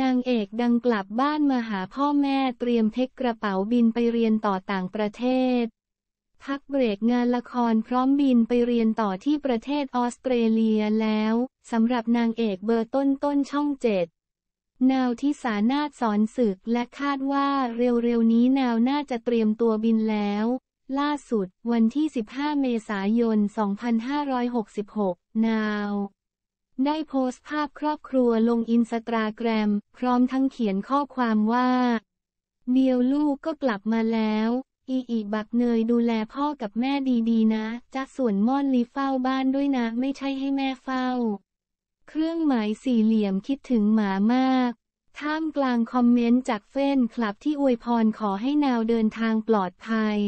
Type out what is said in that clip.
นางเอกดังกลับบ้านมาหาพ่อแม่เตรียมเทคกระเป๋าบินไปเรียนต่อต่างประเทศ พักเบรกงานละครพร้อมบินไปเรียนต่อที่ประเทศออสเตรเลียแล้วสำหรับนางเอกเบอร์ต้นต้นช่องเจ็ดนาวที่สานาสอนศึกและคาดว่าเร็วๆนี้นาวน่าจะเตรียมตัวบินแล้ว ล่าสุด วันที่ 15 เมษายน 2566 นาวได้โพสต์ภาพครอบครัวลงอินสตาแกรมพร้อมทั้งเขียนข้อความว่า เดียวลูกก็กลับมาแล้ว อีอีบักเนยดูแลพ่อกับแม่ดีๆ นะ จะส่วนม่อนลีเฝ้าบ้านด้วยนะ ไม่ใช่ให้แม่เฝ้า เครื่องหมายสี่เหลี่ยมคิดถึงหมามาก ท่ามกลางคอมเมนต์จากเฟนคลับที่อวยพรขอให้นาวเดินทางปลอดภัย